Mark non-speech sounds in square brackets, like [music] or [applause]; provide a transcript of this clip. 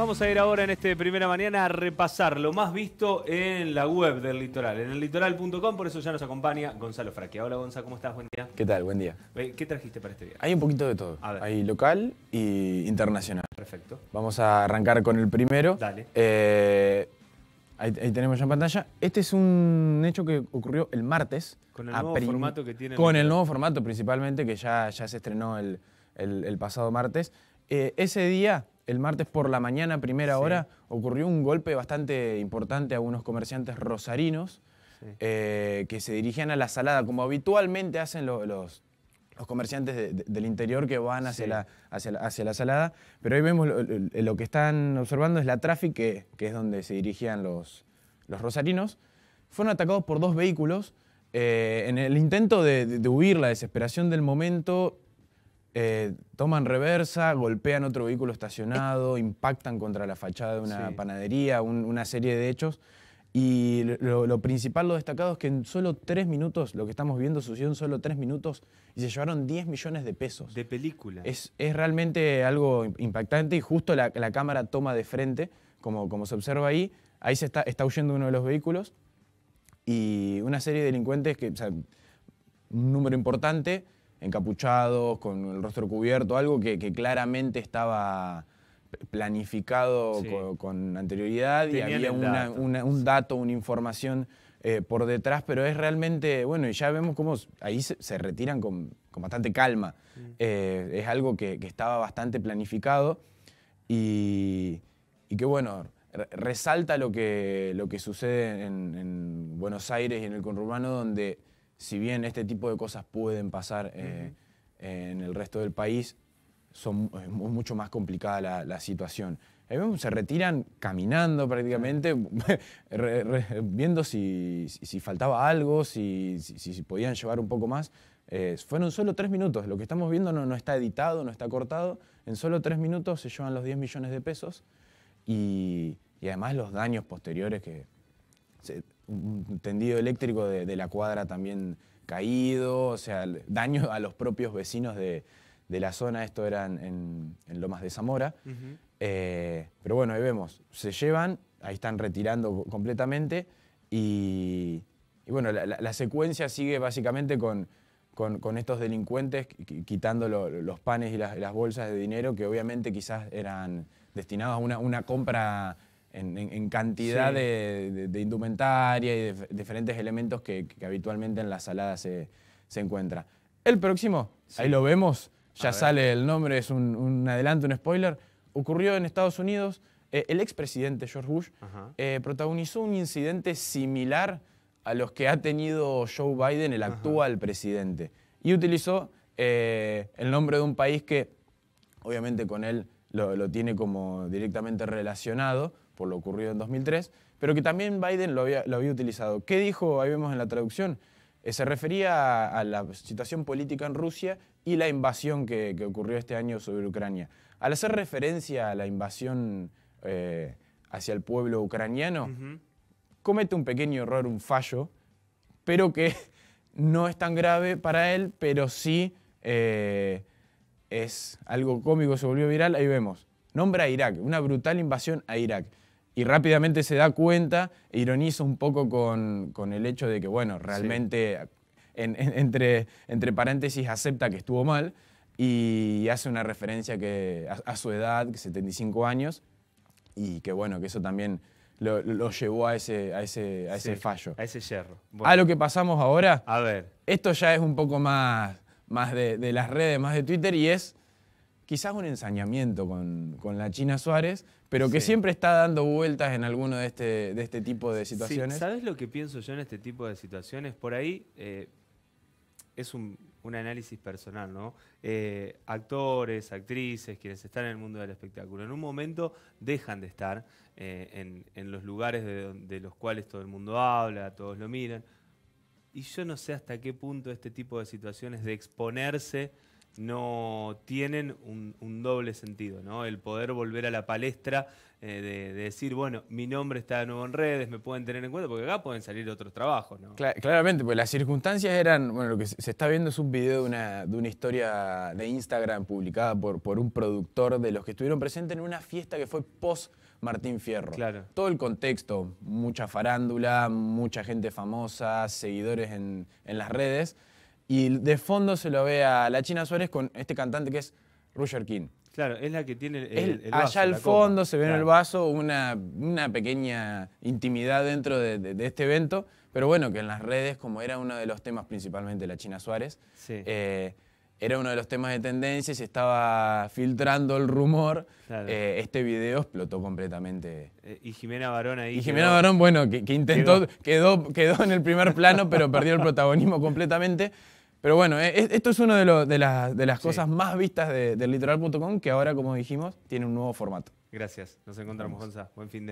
Vamos a ir ahora en este primera mañana a repasar lo más visto en la web del litoral, en el litoral.com, por eso ya nos acompaña Gonzalo Fraque. Hola Gonzalo, ¿cómo estás? Buen día. ¿Qué tal? Buen día. ¿Qué trajiste para este día? Hay un poquito de todo. Hay local y internacional. Perfecto. Vamos a arrancar con el primero. Dale. Eh, ahí, tenemos ya en pantalla. Este es un hecho que ocurrió el martes. Con el nuevo formato que tiene. Con el, nuevo formato principalmente, que ya, ya se estrenó el, pasado martes. Eh, ese día el martes por la mañana, primera hora, ocurrió un golpe bastante importante a unos comerciantes rosarinos eh, que se dirigían a la salada, como habitualmente hacen los, comerciantes del interior que van hacia, la, hacia, salada. Pero ahí vemos lo, que están observando es la tráfico, que, es donde se dirigían los, los rosarinos. Fueron atacados por dos vehículos. Eh, en el intento de, huir, la desesperación del momento, eh, toman reversa, golpean otro vehículo estacionado, impactan contra la fachada de una panadería, una serie de hechos. Y lo, principal, lo destacado es que en solo tres minutos, lo que estamos viendo sucedió en solo tres minutos y se llevaron 10 millones de pesos. De película. Es, es realmente algo impactante y justo la, cámara toma de frente, como, como se observa ahí, ahí se está, huyendo uno de los vehículos y una serie de delincuentes que, un número importante, encapuchados, con el rostro cubierto, algo que, claramente estaba planificado con, anterioridad y había un dato, una información eh, por detrás, pero es realmente, bueno, y ya vemos cómo ahí se, retiran con, bastante calma. Mm. Eh, es algo que, estaba bastante planificado y, que bueno, resalta lo que, sucede en Buenos Aires y en el conurbano, donde si bien este tipo de cosas pueden pasar eh, en el resto del país, son, es mucho más complicada la, situación. se retiran caminando prácticamente, [laughs] viendo si, faltaba algo, si, podían llevar un poco más. Eh, fueron solo tres minutos, lo que estamos viendo no, está editado, no está cortado, en solo tres minutos se llevan los 10 millones de pesos y, además los daños posteriores que... Se, un tendido eléctrico de, la cuadra también caído, o sea, daño a los propios vecinos de, la zona, esto era en, Lomas de Zamora. Eh, pero bueno, ahí vemos, se llevan, ahí están retirando completamente y, bueno, la, secuencia sigue básicamente con, con, estos delincuentes quitando los panes y las, bolsas de dinero que obviamente quizás eran destinados a una, una compra en, cantidad de, indumentaria y diferentes elementos que, habitualmente en la salada se, encuentra. El próximo, ahí lo vemos, ya sale el nombre, es un, un, adelanto, un spoiler. Ocurrió en Estados Unidos. Eh, el expresidente George Bush eh, protagonizó un incidente similar a los que ha tenido Joe Biden, el actual presidente. Y utilizó eh, el nombre de un país que, obviamente, con él lo tiene como directamente relacionado, por lo ocurrido en 2003, pero que también Biden lo había, utilizado. ¿Qué dijo? Ahí vemos en la traducción. Eh, se refería a, la situación política en Rusia y la invasión que, ocurrió este año sobre Ucrania. Al hacer referencia a la invasión eh, hacia el pueblo ucraniano, comete un pequeño error, un fallo, pero que [laughs] no es tan grave para él, pero sí eh, es algo cómico, se volvió viral. Ahí vemos. Nombra a Irak, una brutal invasión a Irak y rápidamente se da cuenta e ironiza un poco con, con el hecho de que, bueno, realmente, entre, entre paréntesis, acepta que estuvo mal y hace una referencia que, a, su edad, que 75 años, y que, bueno, que eso también lo, llevó a ese, a ese, a ese fallo. A ese hierro. A lo que pasamos ahora. A ver. Esto ya es un poco más, más de las redes, más de Twitter, y es quizás un ensañamiento con, la China Suárez, pero que siempre está dando vueltas en alguno de este, de este tipo de situaciones. ¿Sabes lo que pienso yo en este tipo de situaciones? Por ahí eh, es un, análisis personal, ¿no? Eh, actores, actrices, quienes están en el mundo del espectáculo, en un momento dejan de estar eh, en, los lugares de, de los cuales todo el mundo habla, todos lo miran. Y yo no sé hasta qué punto este tipo de situaciones de exponerse no tienen un, doble sentido, ¿no? El poder volver a la palestra eh, de, decir, bueno, mi nombre está de nuevo en redes, me pueden tener en cuenta, porque acá pueden salir otros trabajos, ¿no? claramente, pues las circunstancias eran, bueno, lo que se está viendo es un video de una, historia de Instagram publicada por, un productor de los que estuvieron presentes en una fiesta que fue post Martín Fierro. Claro. Todo el contexto, mucha farándula, mucha gente famosa, seguidores en las redes. Y de fondo se lo ve a la China Suárez con este cantante que es Roger King. Claro, es la que tiene el, Allá al fondo se ve en el vaso una, una pequeña intimidad dentro de, este evento, pero bueno, que en las redes, como era uno de los temas principalmente de la China Suárez, eh, era uno de los temas de tendencia y se estaba filtrando el rumor, eh, este video explotó completamente. Eh, y Jimena Barón ahí. Y Jimena Barón, bueno, que, intentó, quedó. Quedó, en el primer plano, pero perdió el protagonismo completamente. Pero bueno, e, e, esto es una de, de, las cosas más vistas de, de litoral.com que ahora, como dijimos, tiene un nuevo formato. Gracias. Nos encontramos, Gonza. Buen fin de